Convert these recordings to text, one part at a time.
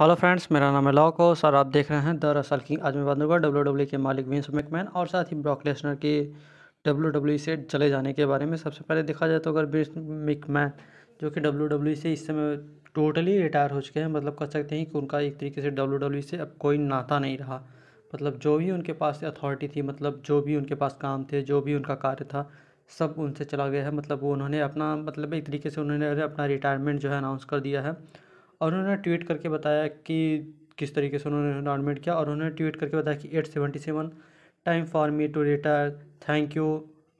hello friends मेरा नाम है लॉक और आप देख रहे हैं दरअसल किंग आज मैं बात करूँगा डब्ल्यू डब्ल्यू e के मालिक विंस मैकमैन और साथ ही ब्रॉक लेसनर के डब्ल्यू डब्ल्यू e से चले जाने के बारे में सबसे पहले देखा जाए तो अगर विंस मैकमैन जो कि डब्ल्यू डब्ल्यू e से इस समय टोटली रिटायर हो चुके हैं मतलब कह सकते हैं कि उनका एक तरीके से डब्ल्यू डब्ल्यू से अब कोई नाता नहीं रहा मतलब जो भी उनके पास अथॉरिटी थी मतलब जो भी उनके पास काम थे जो भी उनका कार्य था सब उनसे चला गया है मतलब वो उन्होंने अपना मतलब एक तरीके से उन्होंने अपना रिटायरमेंट जो है अनाउंस कर दिया है और उन्होंने ट्वीट करके बताया कि किस तरीके से उन्होंने अनाउंसमेंट किया और उन्होंने ट्वीट करके बताया कि at seventy seven time for me to retire thank you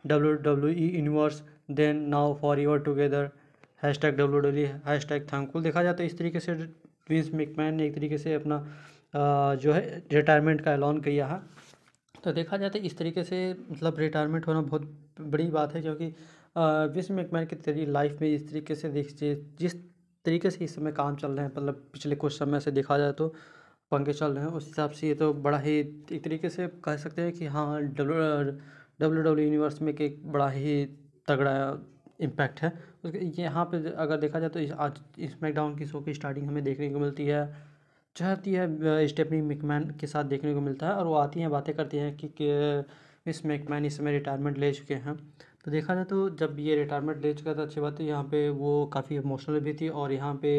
W W E universe then now for your together hashtag W W hashtag thankful देखा जाता तो है इस तरीके से विंस मिकमैन ने एक तरीके से अपना जो है रिटायरमेंट का ऐलान किया है तो देखा जाता तो है इस तरीके से मतलब रिटायरमेंट होना बहुत बड़ी बात है क्योंकि विंस मिकमैन की तेरी लाइफ में इस तरीके से देख जिस तरीके से इस समय काम चल रहे हैं मतलब पिछले कुछ समय से देखा जाए तो पंखे चल रहे हैं उस हिसाब से ये तो बड़ा ही एक तरीके से कह सकते हैं कि हाँ डब्ल्यू डब्ल्यू डब्ल्यू यूनिवर्स में एक बड़ा ही तगड़ा इम्पैक्ट है उसके यहाँ पर अगर देखा जाए तो इस आज की शो की स्टार्टिंग हमें देखने को मिलती है चाहती है स्टेपनी मिकमैन के साथ देखने को मिलता है और वो आती हैं बातें करती हैं कि, कि मिस मैकमैन इस समय रिटायरमेंट ले चुके हैं तो देखा जाए तो जब ये रिटायरमेंट ले चुका था अच्छी बात है यहाँ पे वो काफ़ी इमोशनल भी थी और यहाँ पे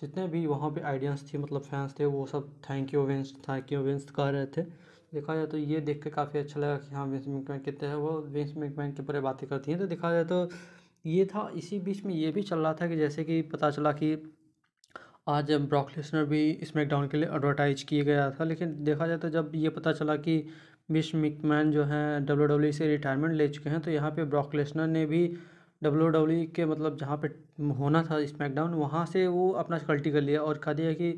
जितने भी वहाँ पे आइडियाज़ थी मतलब फैंस थे वो सब thank you Vince thank you Vince कह रहे थे देखा जाए तो ये देख के काफ़ी अच्छा लगा कि हाँ विंस मैकमैन कितने हैं वो विंस मैकमैन के बारे बातें करती हैं तो देखा जाए तो ये था इसी बीच में ये भी चल रहा था कि जैसे कि पता चला कि आज ब्रॉक लेसनर भी स्मैकडाउन के लिए एडवर्टाइज किया गया था लेकिन देखा जाए तो जब ये पता चला कि विश मिकमैन जो है डब्ल्यू डब्ल्यू से रिटायरमेंट ले चुके हैं तो यहाँ पे ब्रॉक लेसनर ने भी डब्ल्यू डब्ल्यू e के मतलब जहाँ पे होना था स्मैकडाउन वहाँ से वो अपना कल्टी कर लिया और कह दिया कि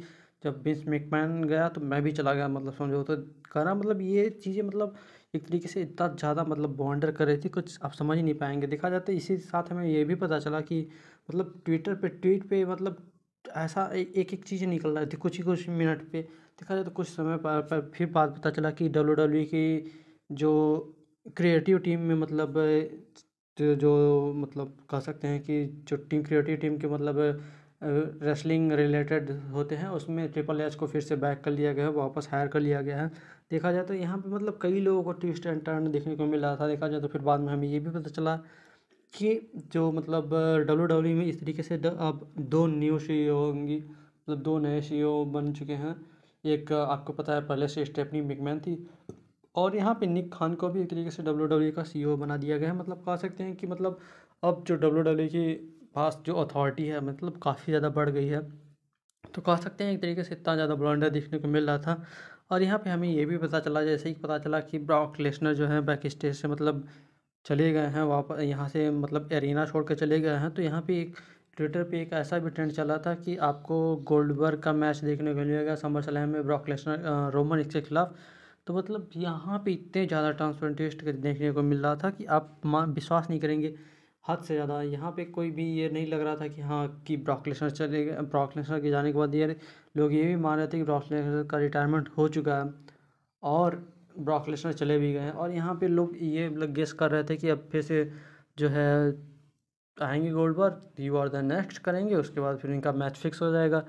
जब विश मिकमैन गया तो मैं भी चला गया मतलब समझो तो करा मतलब ये चीज़ें मतलब एक तरीके से इतना ज़्यादा मतलब बॉन्डर कर रही थी कुछ आप समझ ही नहीं पाएंगे देखा जाता है इसी साथ हमें ये भी पता चला कि मतलब ट्विटर पे ट्वीट पे मतलब ऐसा एक एक चीज़ निकल रही थी कुछ ही कुछ मिनट पे देखा जाए तो कुछ समय पर फिर बाद पता चला कि डब्ल्यू डब्ल्यू e की जो क्रिएटिव टीम में मतलब जो मतलब कह सकते हैं कि जो टीम क्रिएटिव टीम के मतलब रेसलिंग रिलेटेड होते हैं उसमें ट्रिपल एच को फिर से बैक कर लिया गया है वापस हायर कर लिया गया है देखा जाए तो यहाँ पे मतलब कई लोगों को ट्विस्ट एंड टर्न देखने को मिल रहा था देखा जाए तो फिर बाद में हमें ये भी पता चला कि जो मतलब डब्ल्यू डब्ल्यू e में इस तरीके से अब दो न्यू सी e होंगी मतलब दो नए सी e बन चुके हैं एक आपको पता है पहले से स्टेपनी मिकमैन थी और यहाँ पे निक खान को भी एक तरीके से डब्ल्यू डब्ल्यू का सी बना दिया गया है मतलब कह सकते हैं कि मतलब अब जो डब्ल्यू डब्ल्यू की पास जो अथॉरिटी है मतलब काफ़ी ज़्यादा बढ़ गई है तो कह सकते हैं एक तरीके से इतना ज़्यादा ब्लॉन्डर देखने को मिल रहा था और यहाँ पे हमें ये भी पता चला जैसे ही पता चला कि ब्रॉक लेसनर जो है बैक स्टेज से मतलब चले गए हैं वापस यहाँ से मतलब एरिना छोड़ के चले गए हैं तो यहाँ पे एक ट्विटर पे एक ऐसा भी ट्रेंड चला था कि आपको गोल्डबर्ग का मैच देखने को मिलेगा समर सलेम में ब्रॉकलेसनर रोमन इसके खिलाफ तो मतलब यहाँ पे इतने ज़्यादा ट्रांसपेरेंट टेस्ट देखने को मिल रहा था कि आप मान विश्वास नहीं करेंगे हद से ज़्यादा यहाँ पे कोई भी ये नहीं लग रहा था कि हाँ कि ब्रॉकलेसनर चले गए ब्रॉकलेसनर के जाने के बाद ये लोग ये भी मान रहे थे कि ब्रॉकलेसनर का रिटायरमेंट हो चुका है और ब्रॉक लेसनर चले भी गए हैं और यहाँ पे लोग ये मतलब गेस कर रहे थे कि अब फिर से जो है आएंगे गोल्ड पर यू आर द नेक्स्ट करेंगे उसके बाद फिर इनका मैच फिक्स हो जाएगा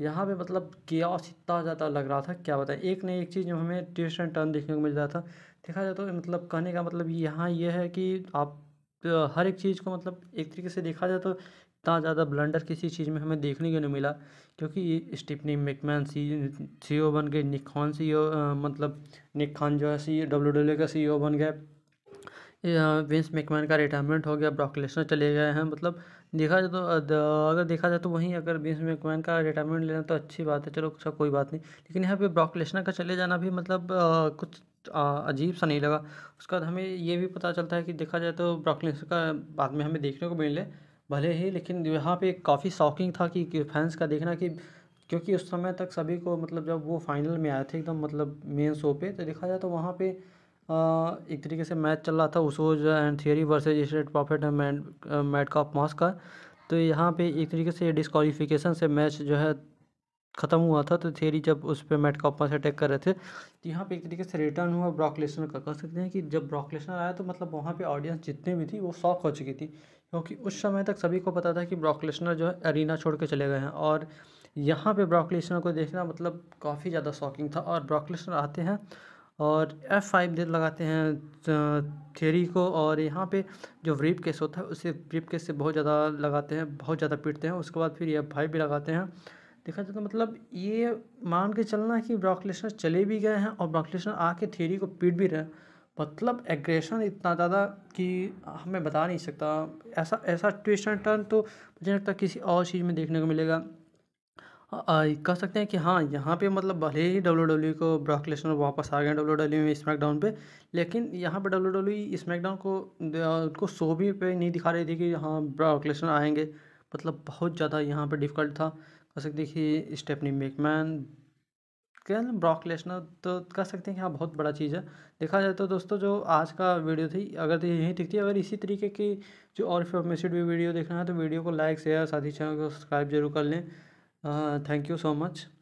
यहाँ पे मतलब क्या इतना ज़्यादा लग रहा था क्या बताएं एक ना एक चीज़ जो हमें ट्विस्ट एंड टर्न देखने को मिल रहा था देखा जाए तो मतलब कहने का मतलब यहाँ यह है कि आप हर एक चीज़ को मतलब एक तरीके से देखा जाए तो इतना ज़्यादा ब्लंडर किसी चीज़ में हमें देखने को नहीं मिला क्योंकि स्टिफनी मेकमैन सी सी ओ बन गए निक खान सी मतलब निक खान जो है सी डब्ल्यू डब्ल्यू का सी बन गए विंस मेकमैन का रिटायरमेंट हो गया ब्रॉकलेसनर चले गए हैं मतलब देखा जाए तो अगर देखा जाए तो वहीं अगर विंस मेकमैन का रिटायरमेंट लेना तो अच्छी बात है चलो अच्छा कोई बात नहीं लेकिन यहाँ पे ब्रॉकलेसनर का चले जाना भी मतलब कुछ अजीब सा नहीं लगा उसके बाद हमें ये भी पता चलता है कि देखा जाए तो ब्रॉकलेसनर का बाद में हमें देखने को मिले भले ही लेकिन यहाँ पे काफ़ी शॉकिंग था कि, फैंस का देखना कि क्योंकि उस समय तक सभी को मतलब जब वो फाइनल में आए थे एकदम मतलब मेन शो पे तो देखा जाए तो वहाँ पे एक तरीके से मैच चल रहा था Usos and Theory versus state profit and Matt का मॉस का तो यहाँ पे एक तरीके से डिस्कालीफिकेशन से मैच जो है ख़त्म हुआ था तो थेरी जब उस पर मैट से अटैक कर रहे थे तो यहाँ पे एक तरीके से रिटर्न हुआ ब्रॉक का कह सकते हैं कि जब ब्रॉक आया तो मतलब वहाँ पे ऑडियंस जितनी भी थी वो शॉक हो चुकी थी क्योंकि उस समय तक सभी को पता था कि ब्रॉकलेसनर जो है अरीना छोड़ के चले गए हैं और यहाँ पर ब्रॉकलेसनर को देखना मतलब काफ़ी ज़्यादा शॉकिंग था और ब्रॉकलेसनर आते हैं और एफ फाइव दे लगाते हैं थेरी को और यहाँ पे जो व्रीप केस होता है उसे व्रीप केस से बहुत ज़्यादा लगाते हैं बहुत ज़्यादा पीटते हैं उसके बाद फिर एफ फाइव भी लगाते हैं देखा जाए तो मतलब ये मान के चलना कि ब्रॉकलेसनर चले भी गए हैं और ब्रॉकलेसनर आके थेरी को पीट भी रहे मतलब एग्रेशन इतना ज़्यादा कि हमें बता नहीं सकता ऐसा ऐसा ट्विस्ट एंड टर्न तो मुझे लगता किसी और चीज़ में देखने को मिलेगा कह सकते हैं कि हाँ यहाँ पे मतलब भले ही डब्ल्यू डब्ल्यू e को ब्रॉक लेसनर वापस आ गए डब्ल्यू डब्ल्यू e में स्मैकडाउन पे लेकिन यहाँ पे डब्ल्यू डब्ल्यू स्मैकडाउन को उनको सो भी पे नहीं दिखा रही थी कि हाँ ब्रॉक लेसनर आएंगे मतलब बहुत ज़्यादा यहाँ पे डिफ़िकल्ट था कह सकती कि स्टेपनी मेकमैन क्या ब्रॉक लेसनर तो कह सकते हैं कि हाँ बहुत बड़ा चीज़ है देखा जाए तो दोस्तों जो आज का वीडियो थी अगर तो यही ठीक थी अगर इसी तरीके की जो और इन्फॉर्मेशन भी वीडियो देखना है तो वीडियो को लाइक शेयर साथ ही चैनल को सब्सक्राइब जरूर कर लें थैंक यू सो मच